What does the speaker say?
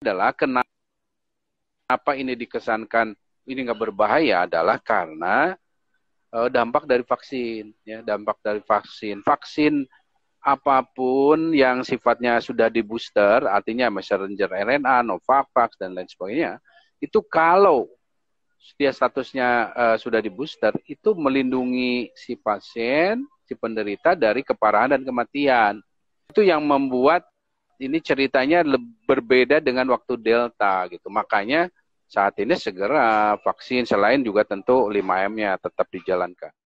adalah kenapa ini dikesankan ini nggak berbahaya adalah karena eh, dampak dari vaksin ya dampak dari vaksin vaksin apapun yang sifatnya sudah di booster artinya messenger RNA Novavax dan lain sebagainya itu kalau dia statusnya uh, sudah di booster itu melindungi si pasien si penderita dari keparahan dan kematian itu yang membuat ini ceritanya berbeda dengan waktu delta gitu. Makanya saat ini segera vaksin selain juga tentu 5M-nya tetap dijalankan.